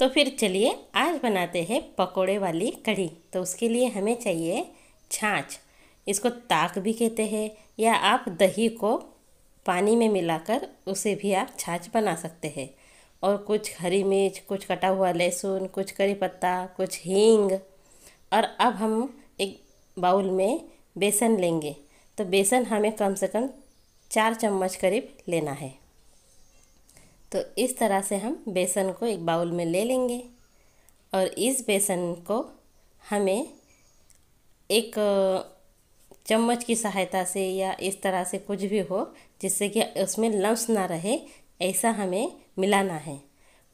तो फिर चलिए आज बनाते हैं पकोड़े वाली कढ़ी तो उसके लिए हमें चाहिए छाछ इसको ताक भी कहते हैं या आप दही को पानी में मिलाकर उसे भी आप छाछ बना सकते हैं और कुछ हरी मिर्च कुछ कटा हुआ लहसुन कुछ करी पत्ता कुछ हींग और अब हम एक बाउल में बेसन लेंगे तो बेसन हमें कम से कम चार चम्मच करीब लेना है तो इस तरह से हम बेसन को एक बाउल में ले लेंगे और इस बेसन को हमें एक चम्मच की सहायता से या इस तरह से कुछ भी हो जिससे कि उसमें लम्स ना रहे ऐसा हमें मिलाना है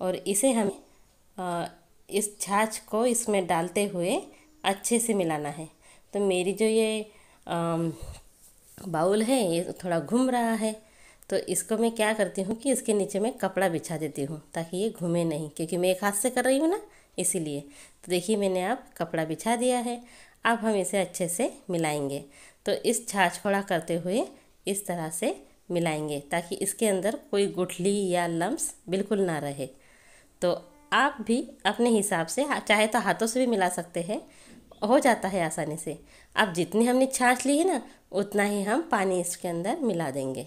और इसे हम इस छाछ को इसमें डालते हुए अच्छे से मिलाना है तो मेरी जो ये बाउल है ये थोड़ा घूम रहा है तो इसको मैं क्या करती हूँ कि इसके नीचे मैं कपड़ा बिछा देती हूँ ताकि ये घूमे नहीं क्योंकि मैं एक हाथ से कर रही हूँ ना इसीलिए तो देखिए मैंने अब कपड़ा बिछा दिया है अब हम इसे अच्छे से मिलाएंगे तो इस छाछ फोड़ा करते हुए इस तरह से मिलाएंगे ताकि इसके अंदर कोई गुठली या लम्स बिल्कुल ना रहे तो आप भी अपने हिसाब से हाँ, चाहे तो हाथों से भी मिला सकते हैं हो जाता है आसानी से अब जितनी हमने छाछ ली है ना उतना ही हम पानी इसके अंदर मिला देंगे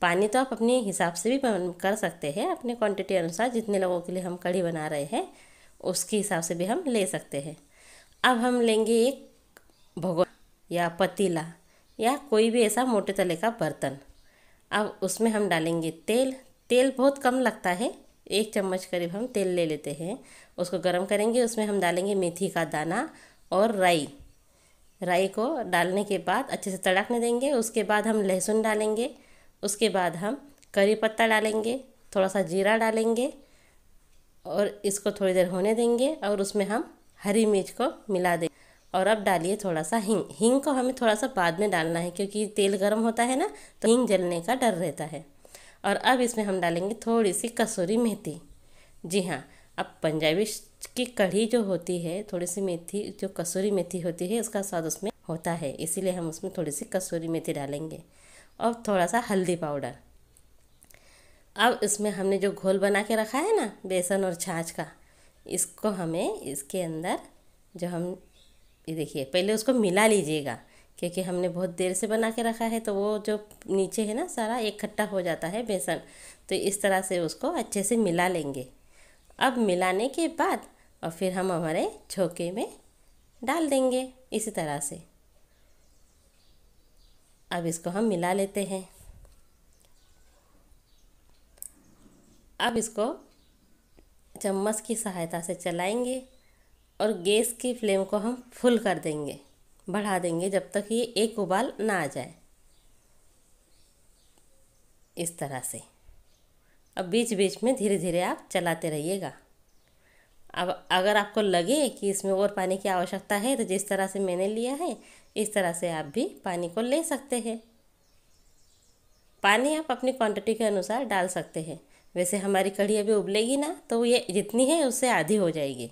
पानी तो आप अपने हिसाब से भी कर सकते हैं अपने क्वांटिटी अनुसार जितने लोगों के लिए हम कढ़ी बना रहे हैं उसके हिसाब से भी हम ले सकते हैं अब हम लेंगे एक भगो या पतीला या कोई भी ऐसा मोटे तले का बर्तन अब उसमें हम डालेंगे तेल तेल बहुत कम लगता है एक चम्मच करीब हम तेल ले लेते हैं उसको गर्म करेंगे उसमें हम डालेंगे मेथी का दाना और राई राई को डालने के बाद अच्छे से तड़कने देंगे उसके बाद हम लहसुन डालेंगे उसके बाद हम करी पत्ता डालेंगे थोड़ा सा जीरा डालेंगे और इसको थोड़ी देर होने देंगे और उसमें हम हरी मिर्च को मिला देंगे और अब डालिए थोड़ा सा हींग हींग को हमें थोड़ा सा बाद में डालना है क्योंकि तेल गर्म होता है ना तो हींग जलने का डर रहता है और अब इसमें हम डालेंगे थोड़ी सी कसूरी मेथी जी हाँ अब पंजाबी की कढ़ी जो होती है थोड़ी सी मेथी जो कसूरी मेथी होती है उसका स्वाद उसमें होता है इसीलिए हम उसमें थोड़ी सी कसूरी मेथी डालेंगे और थोड़ा सा हल्दी पाउडर अब इसमें हमने जो घोल बना के रखा है ना बेसन और छाछ का इसको हमें इसके अंदर जो हम ये देखिए पहले उसको मिला लीजिएगा क्योंकि हमने बहुत देर से बना के रखा है तो वो जो नीचे है ना सारा इकट्ठा हो जाता है बेसन तो इस तरह से उसको अच्छे से मिला लेंगे अब मिलाने के बाद और फिर हम हमारे छोके में डाल देंगे इसी तरह से अब इसको हम मिला लेते हैं अब इसको चम्मच की सहायता से चलाएंगे और गैस की फ्लेम को हम फुल कर देंगे बढ़ा देंगे जब तक ये एक उबाल ना आ जाए इस तरह से अब बीच बीच में धीरे धीरे आप चलाते रहिएगा अब अगर आपको लगे कि इसमें और पानी की आवश्यकता है तो जिस तरह से मैंने लिया है इस तरह से आप भी पानी को ले सकते हैं पानी आप अपनी क्वांटिटी के अनुसार डाल सकते हैं वैसे हमारी कढ़ी अभी उबलेगी ना तो ये जितनी है उससे आधी हो जाएगी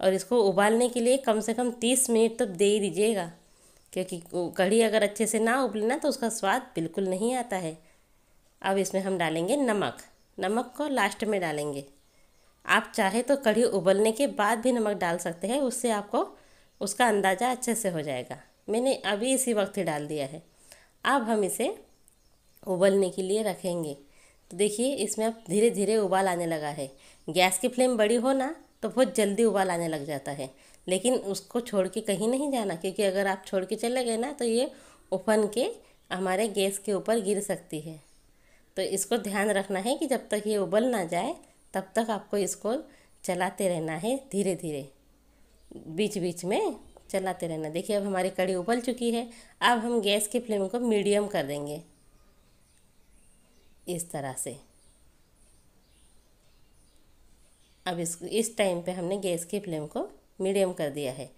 और इसको उबालने के लिए कम से कम तीस मिनट तो दे ही दीजिएगा क्योंकि कढ़ी अगर अच्छे से ना उबले ना तो उसका स्वाद बिल्कुल नहीं आता है अब इसमें हम डालेंगे नमक नमक को लास्ट में डालेंगे आप चाहे तो कढ़ी उबलने के बाद भी नमक डाल सकते हैं उससे आपको उसका अंदाज़ा अच्छे से हो जाएगा मैंने अभी इसी वक्त ही डाल दिया है अब हम इसे उबलने के लिए रखेंगे तो देखिए इसमें अब धीरे धीरे उबाल आने लगा है गैस की फ्लेम बड़ी हो ना तो बहुत जल्दी उबाल आने लग जाता है लेकिन उसको छोड़ के कहीं नहीं जाना क्योंकि अगर आप छोड़ के चले गए ना तो ये ओपन के हमारे गैस के ऊपर गिर सकती है तो इसको ध्यान रखना है कि जब तक ये उबल ना जाए तब तक आपको इसको चलाते रहना है धीरे धीरे बीच बीच में चलाते रहना देखिए अब हमारी कड़ी उबल चुकी है अब हम गैस के फ्लेम को मीडियम कर देंगे इस तरह से अब इस इस टाइम पे हमने गैस की फ्लेम को मीडियम कर दिया है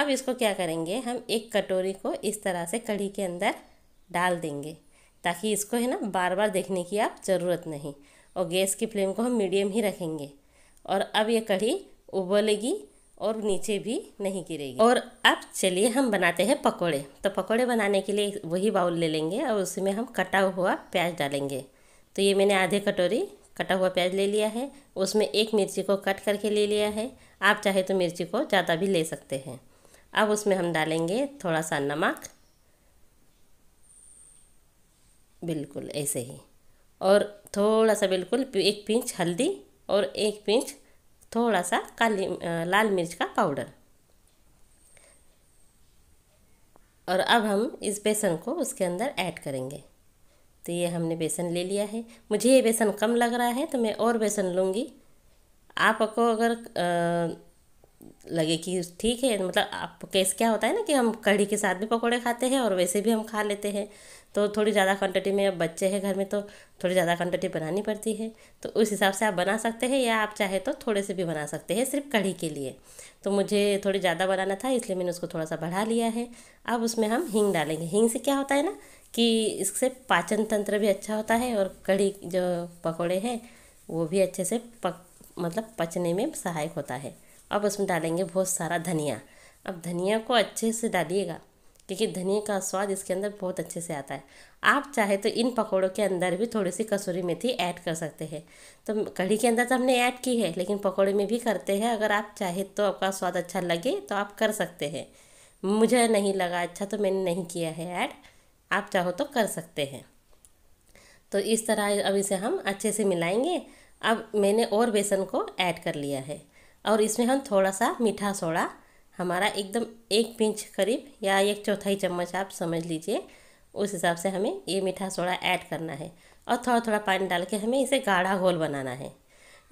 अब इसको क्या करेंगे हम एक कटोरी को इस तरह से कढ़ी के अंदर डाल देंगे ताकि इसको है ना बार बार देखने की आप ज़रूरत नहीं और गैस की फ्लेम को हम मीडियम ही रखेंगे और अब ये कढ़ी उबलेगी और नीचे भी नहीं गिरेगी और अब चलिए हम बनाते हैं पकोड़े तो पकोड़े बनाने के लिए वही बाउल ले लेंगे और उसमें हम कटा हुआ प्याज डालेंगे तो ये मैंने आधे कटोरी कटा हुआ प्याज ले लिया है उसमें एक मिर्ची को कट करके ले लिया है आप चाहे तो मिर्ची को ज़्यादा भी ले सकते हैं अब उसमें हम डालेंगे थोड़ा सा नमक बिल्कुल ऐसे ही और थोड़ा सा बिल्कुल एक पिंच हल्दी और एक पिंच थोड़ा सा काली लाल मिर्च का पाउडर और अब हम इस बेसन को उसके अंदर ऐड करेंगे तो ये हमने बेसन ले लिया है मुझे ये बेसन कम लग रहा है तो मैं और बेसन लूँगी आपको अगर आ, लगे कि ठीक है मतलब आप केस क्या होता है ना कि हम कढ़ी के साथ भी पकौड़े खाते हैं और वैसे भी हम खा लेते हैं तो थोड़ी ज़्यादा क्वांटिटी में अब बच्चे हैं घर में तो थोड़ी ज़्यादा क्वांटिटी बनानी पड़ती है तो उस हिसाब से आप बना सकते हैं या आप चाहे तो थोड़े से भी बना सकते हैं सिर्फ कढ़ी के लिए तो मुझे थोड़ी ज़्यादा बनाना था इसलिए मैंने उसको थोड़ा सा बढ़ा लिया है अब उसमें हम हींग डालेंगे हींग से क्या होता है ना कि इससे पाचन तंत्र भी अच्छा होता है और कढ़ी जो पकौड़े हैं वो भी अच्छे से पक मतलब पचने में सहायक होता है अब उसमें डालेंगे बहुत सारा धनिया अब धनिया को अच्छे से डालिएगा क्योंकि धनिए का स्वाद इसके अंदर बहुत अच्छे से आता है आप चाहे तो इन पकौड़ों के अंदर भी थोड़ी सी कसूरी मेथी ऐड कर सकते हैं तो कढ़ी के अंदर तो हमने ऐड की है लेकिन पकौड़े में भी करते हैं अगर आप चाहे तो आपका स्वाद अच्छा लगे तो आप कर सकते हैं मुझे नहीं लगा अच्छा तो मैंने नहीं किया है ऐड आप चाहो तो कर सकते हैं तो इस तरह अब इसे हम अच्छे से मिलाएंगे अब मैंने और बेसन को ऐड कर लिया है और इसमें हम थोड़ा सा मीठा सोडा हमारा एकदम एक पिंच करीब या एक चौथाई चम्मच आप समझ लीजिए उस हिसाब से हमें ये मीठा सोडा ऐड करना है और थोड़ा थोड़ा पानी डाल के हमें इसे गाढ़ा घोल बनाना है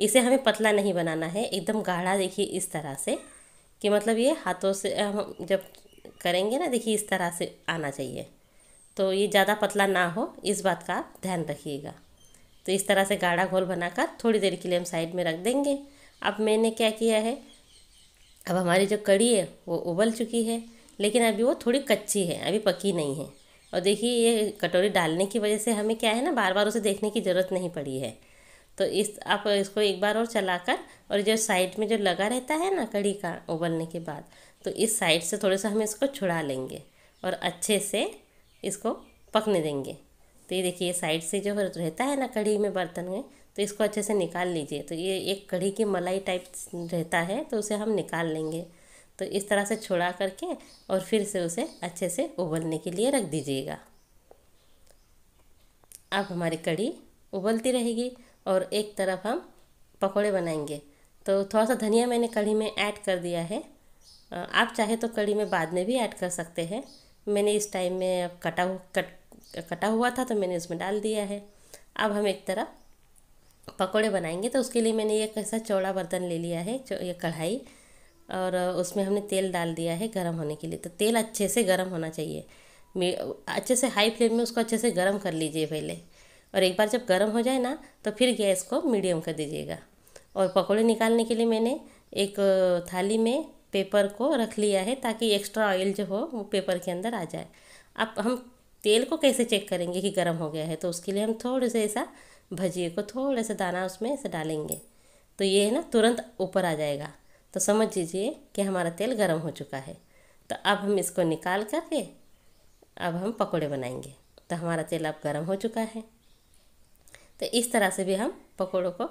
इसे हमें पतला नहीं बनाना है एकदम गाढ़ा देखिए इस तरह से कि मतलब ये हाथों से हम जब करेंगे ना देखिए इस तरह से आना चाहिए तो ये ज़्यादा पतला ना हो इस बात का आप ध्यान रखिएगा तो इस तरह से गाढ़ा घोल बनाकर थोड़ी देर के लिए हम साइड में रख देंगे अब मैंने क्या किया है अब हमारी जो कड़ी है वो उबल चुकी है लेकिन अभी वो थोड़ी कच्ची है अभी पकी नहीं है और देखिए ये कटोरी डालने की वजह से हमें क्या है ना बार बार उसे देखने की ज़रूरत नहीं पड़ी है तो इस आप इसको एक बार और चलाकर और जो साइड में जो लगा रहता है ना कड़ी का उबलने के बाद तो इस साइड से थोड़े सा हम इसको छुड़ा लेंगे और अच्छे से इसको पकने देंगे तो ये देखिए साइड से जो रहता है ना कड़ी में बर्तन में तो इसको अच्छे से निकाल लीजिए तो ये एक कढ़ी की मलाई टाइप रहता है तो उसे हम निकाल लेंगे तो इस तरह से छुड़ा करके और फिर से उसे अच्छे से उबलने के लिए रख दीजिएगा अब हमारी कढ़ी उबलती रहेगी और एक तरफ हम पकौड़े बनाएंगे तो थोड़ा सा धनिया मैंने कढ़ी में ऐड कर दिया है आप चाहे तो कढ़ी में बाद में भी ऐड कर सकते हैं मैंने इस टाइम में कटा कट कटा हुआ था तो मैंने उसमें डाल दिया है अब हम एक तरफ पकोड़े बनाएंगे तो उसके लिए मैंने ये कैसा चौड़ा बर्तन ले लिया है ये कढ़ाई और उसमें हमने तेल डाल दिया है गर्म होने के लिए तो तेल अच्छे से गर्म होना चाहिए अच्छे से हाई फ्लेम में उसको अच्छे से गर्म कर लीजिए पहले और एक बार जब गर्म हो जाए ना तो फिर गैस को मीडियम कर दीजिएगा और पकौड़े निकालने के लिए मैंने एक थाली में पेपर को रख लिया है ताकि एक्स्ट्रा ऑयल जो हो वो पेपर के अंदर आ जाए अब हम तेल को कैसे चेक करेंगे कि गर्म हो गया है तो उसके लिए हम थोड़े से ऐसा भजिए को थोड़ा सा दाना उसमें से डालेंगे तो ये है ना तुरंत ऊपर आ जाएगा तो समझ लीजिए कि हमारा तेल गर्म हो चुका है तो अब हम इसको निकाल करके अब हम पकोड़े बनाएंगे तो हमारा तेल अब गर्म हो चुका है तो इस तरह से भी हम पकोड़ों को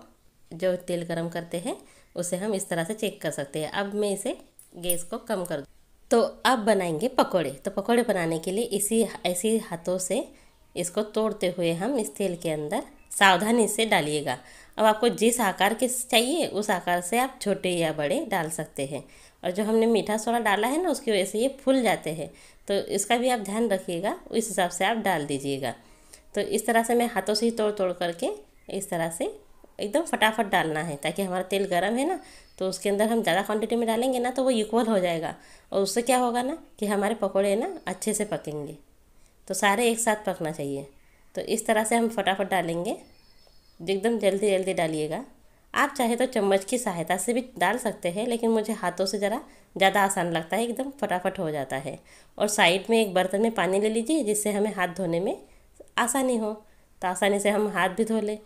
जो तेल गर्म करते हैं उसे हम इस तरह से चेक कर सकते हैं अब मैं इसे गैस को कम कर दूँ तो अब बनाएंगे पकोड़े तो पकोड़े बनाने के लिए इसी ऐसी हाथों से इसको तोड़ते हुए हम इस तेल के अंदर सावधानी से डालिएगा अब आपको जिस आकार के चाहिए उस आकार से आप छोटे या बड़े डाल सकते हैं और जो हमने मीठा सोडा डाला है ना उसकी वजह से ये फूल जाते हैं तो इसका भी आप ध्यान रखिएगा उस हिसाब से आप डाल दीजिएगा तो इस तरह से मैं हाथों से ही तोड़ तोड़ करके इस तरह से एकदम फटाफट डालना है ताकि हमारा तेल गर्म है ना तो उसके अंदर हम ज़्यादा क्वांटिटी में डालेंगे ना तो वो इक्वल हो जाएगा और उससे क्या होगा ना कि हमारे पकौड़े ना अच्छे से पकेंगे तो सारे एक साथ पकना चाहिए तो इस तरह से हम फटाफट डालेंगे एकदम जल्दी जल्दी डालिएगा आप चाहे तो चम्मच की सहायता से भी डाल सकते हैं लेकिन मुझे हाथों से ज़रा ज़्यादा आसान लगता है एकदम फटाफट हो जाता है और साइड में एक बर्तन में पानी ले लीजिए जिससे हमें हाथ धोने में आसानी हो तो आसानी से हम हाथ भी धो लें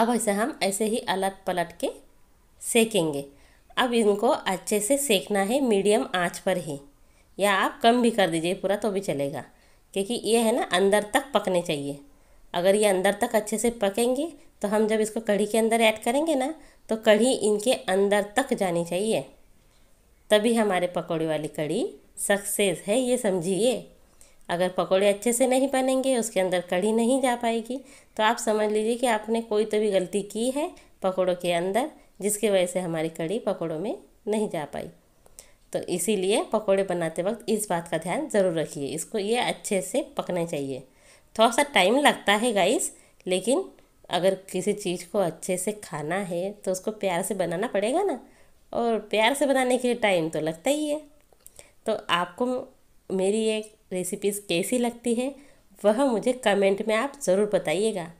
अब ऐसे हम ऐसे ही अलट पलट के सेकेंगे अब इनको अच्छे से सेकना है मीडियम आँच पर ही या आप कम भी कर दीजिए पूरा तो भी चलेगा क्योंकि ये है ना अंदर तक पकने चाहिए अगर ये अंदर तक अच्छे से पकेंगे तो हम जब इसको कढ़ी के अंदर ऐड करेंगे ना तो कढ़ी इनके अंदर तक जानी चाहिए तभी हमारे पकौड़े वाली कढ़ी सक्सेस है ये समझिए अगर पकौड़े अच्छे से नहीं बनेंगे उसके अंदर कढ़ी नहीं जा पाएगी तो आप समझ लीजिए कि आपने कोई तो भी गलती की है पकौड़ों के अंदर जिसकी वजह से हमारी कढ़ी पकौड़ों में नहीं जा पाई तो इसीलिए पकोड़े बनाते वक्त इस बात का ध्यान ज़रूर रखिए इसको ये अच्छे से पकने चाहिए थोड़ा सा टाइम लगता है गाइस लेकिन अगर किसी चीज़ को अच्छे से खाना है तो उसको प्यार से बनाना पड़ेगा ना और प्यार से बनाने के लिए टाइम तो लगता ही है तो आपको मेरी ये रेसिपीज़ कैसी लगती है वह मुझे कमेंट में आप ज़रूर बताइएगा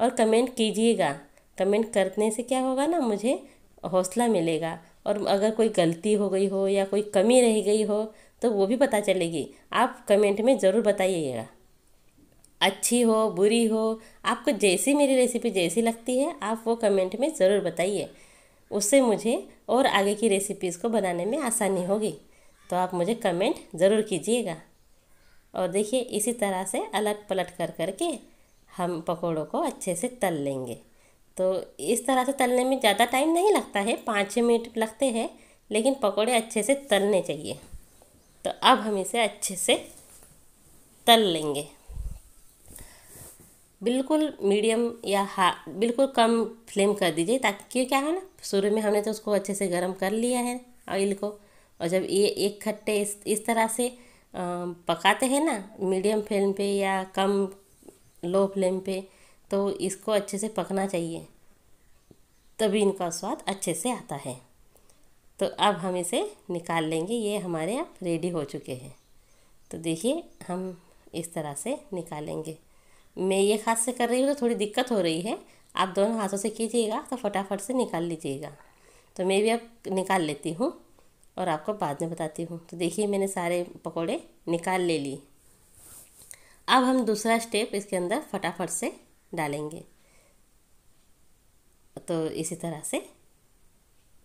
और कमेंट कीजिएगा कमेंट करने से क्या होगा ना मुझे हौसला मिलेगा और अगर कोई गलती हो गई हो या कोई कमी रह गई हो तो वो भी पता चलेगी आप कमेंट में ज़रूर बताइएगा अच्छी हो बुरी हो आपको जैसी मेरी रेसिपी जैसी लगती है आप वो कमेंट में ज़रूर बताइए उससे मुझे और आगे की रेसिपीज़ को बनाने में आसानी होगी तो आप मुझे कमेंट ज़रूर कीजिएगा और देखिए इसी तरह से अलट पलट कर करके हम पकौड़ों को अच्छे से तल लेंगे तो इस तरह से तलने में ज़्यादा टाइम नहीं लगता है पाँच छः मिनट लगते हैं लेकिन पकौड़े अच्छे से तलने चाहिए तो अब हम इसे अच्छे से तल लेंगे बिल्कुल मीडियम या हा बिल्कुल कम फ्लेम कर दीजिए ताकि क्यों क्या है ना शुरू में हमने तो उसको अच्छे से गर्म कर लिया है ऑयल को और जब ये एक खट्टे इस इस तरह से पकाते हैं ना मीडियम फ्लेम पे या कम लो फ्लेम पे तो इसको अच्छे से पकना चाहिए तभी इनका स्वाद अच्छे से आता है तो अब हम इसे निकाल लेंगे ये हमारे अब रेडी हो चुके हैं तो देखिए हम इस तरह से निकालेंगे मैं ये हाथ से कर रही हूँ तो थोड़ी दिक्कत हो रही है आप दोनों हाथों से कीजिएगा तो फटाफट से निकाल लीजिएगा तो मैं भी अब निकाल लेती हूँ और आपको बाद में बताती हूँ तो देखिए मैंने सारे पकोड़े निकाल ले ली अब हम दूसरा स्टेप इसके अंदर फटाफट से डालेंगे तो इसी तरह से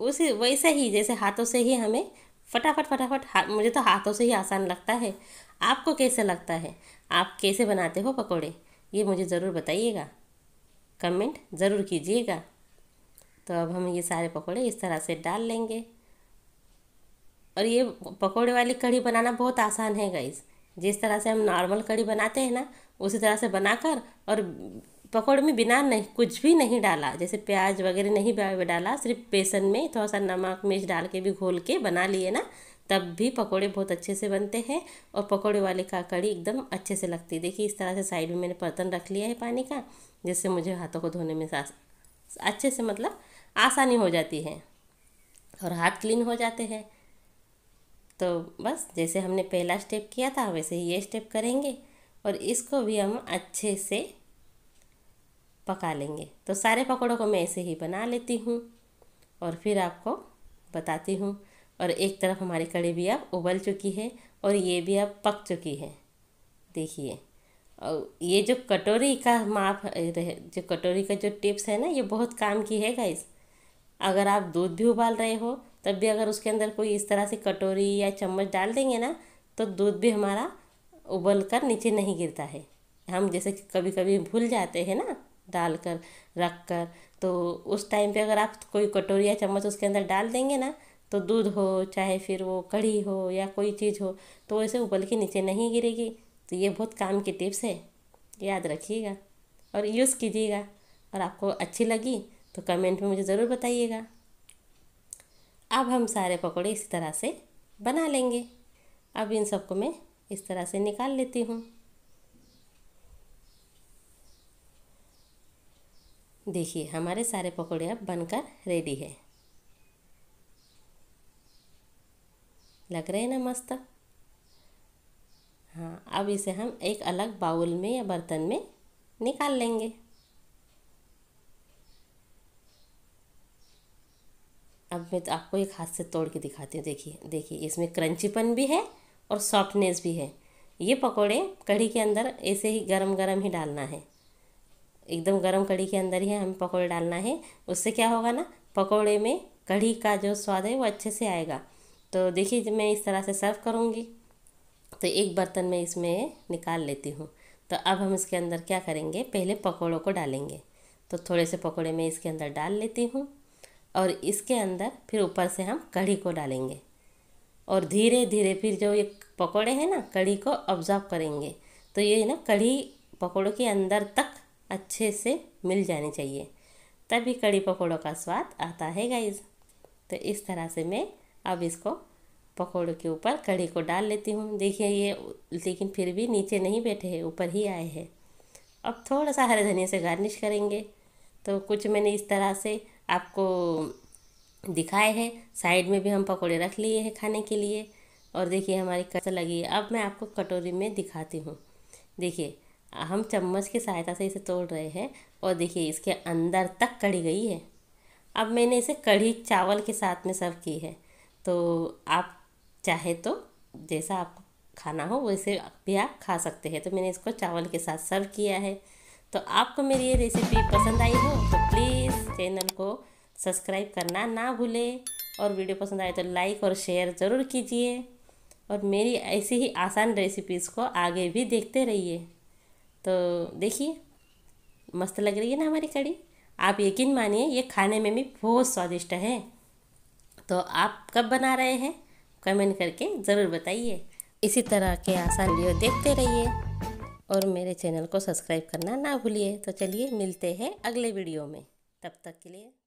उसी वैसे ही जैसे हाथों से ही हमें फटाफट फटाफट हा, मुझे तो हाथों से ही आसान लगता है आपको कैसे लगता है आप कैसे बनाते हो पकोड़े ये मुझे ज़रूर बताइएगा कमेंट ज़रूर कीजिएगा तो अब हम ये सारे पकोड़े इस तरह से डाल लेंगे और ये पकोड़े वाली कढ़ी बनाना बहुत आसान है गाइज जिस तरह से हम नॉर्मल कढ़ी बनाते हैं ना उसी तरह से बनाकर और पकौड़े में बिना नहीं कुछ भी नहीं डाला जैसे प्याज वगैरह नहीं डाला सिर्फ बेसन में थोड़ा सा नमक मिर्च डाल के भी घोल के बना लिए ना तब भी पकोड़े बहुत अच्छे से बनते हैं और पकोड़े वाले का कड़ी एकदम अच्छे से लगती है देखिए इस तरह से साइड में मैंने बर्तन रख लिया है पानी का जिससे मुझे हाथों को धोने में अच्छे से मतलब आसानी हो जाती है और हाथ क्लीन हो जाते हैं तो बस जैसे हमने पहला स्टेप किया था वैसे ही ये स्टेप करेंगे और इसको भी हम अच्छे से पका लेंगे तो सारे पकौड़ों को मैं ऐसे ही बना लेती हूँ और फिर आपको बताती हूँ और एक तरफ हमारी कड़ी भी अब उबल चुकी है और ये भी अब पक चुकी है देखिए और ये जो कटोरी का माप जो कटोरी का जो टिप्स है ना ये बहुत काम की है गाइस अगर आप दूध भी उबाल रहे हो तब भी अगर उसके अंदर कोई इस तरह से कटोरी या चम्मच डाल देंगे ना तो दूध भी हमारा उबल कर नीचे नहीं गिरता है हम जैसे कभी कभी भूल जाते हैं ना डाल कर रख कर तो उस टाइम पे अगर आप कोई कटोरी या चम्मच उसके अंदर डाल देंगे ना तो दूध हो चाहे फिर वो कढ़ी हो या कोई चीज़ हो तो वैसे उबल के नीचे नहीं गिरेगी तो ये बहुत काम की टिप्स है याद रखिएगा और यूज़ कीजिएगा और आपको अच्छी लगी तो कमेंट में मुझे ज़रूर बताइएगा अब हम सारे पकौड़े इस तरह से बना लेंगे अब इन सबको मैं इस तरह से निकाल लेती हूँ देखिए हमारे सारे पकौड़े अब बनकर रेडी है लग रहे हैं ना मस्त हाँ अब इसे हम एक अलग बाउल में या बर्तन में निकाल लेंगे अब मैं तो आपको एक हाथ से तोड़ के दिखाती हूँ देखिए देखिए इसमें क्रंचीपन भी है और सॉफ्टनेस भी है ये पकोड़े कढ़ी के अंदर ऐसे ही गरम गरम ही डालना है एकदम गर्म कढ़ी के अंदर ही हमें पकौड़े डालना है उससे क्या होगा ना पकौड़े में कढ़ी का जो स्वाद है वो अच्छे से आएगा तो देखिए जब मैं इस तरह से सर्व करूँगी तो एक बर्तन में इसमें निकाल लेती हूँ तो अब हम इसके अंदर क्या करेंगे पहले पकौड़ों को डालेंगे तो थोड़े से पकौड़े मैं इसके अंदर डाल लेती हूँ और इसके अंदर फिर ऊपर से हम कढ़ी को डालेंगे और धीरे धीरे फिर जो ये पकौड़े हैं ना कढ़ी को ऑब्जर्व करेंगे तो ये ना कढ़ी पकौड़ों के अंदर तक अच्छे से मिल जानी चाहिए तभी कड़ी पकौड़ों का स्वाद आता है गाइज तो इस तरह से मैं अब इसको पकौड़ों के ऊपर कड़ी को डाल लेती हूँ देखिए ये लेकिन फिर भी नीचे नहीं बैठे हैं ऊपर ही आए हैं अब थोड़ा सा हरे धनिया से गार्निश करेंगे तो कुछ मैंने इस तरह से आपको दिखाए हैं साइड में भी हम पकौड़े रख लिए हैं खाने के लिए और देखिए हमारी कसर लगी है अब मैं आपको कटोरी में दिखाती हूँ देखिए हम चम्मच की सहायता से इसे तोड़ रहे हैं और देखिए इसके अंदर तक कढ़ी गई है अब मैंने इसे कढ़ी चावल के साथ में सर्व की है तो आप चाहे तो जैसा आपको खाना हो वैसे भी आप खा सकते हैं तो मैंने इसको चावल के साथ सर्व किया है तो आपको मेरी ये रेसिपी पसंद आई हो तो प्लीज़ चैनल को सब्सक्राइब करना ना भूलें और वीडियो पसंद आए तो लाइक और शेयर ज़रूर कीजिए और मेरी ऐसी ही आसान रेसिपीज़ को आगे भी देखते रहिए तो देखिए मस्त लग रही है ना हमारी कड़ी आप यकीन मानिए ये खाने में भी बहुत स्वादिष्ट है तो आप कब बना रहे हैं कमेंट करके ज़रूर बताइए इसी तरह के आसान वीडियो देखते रहिए और मेरे चैनल को सब्सक्राइब करना ना भूलिए तो चलिए मिलते हैं अगले वीडियो में तब तक के लिए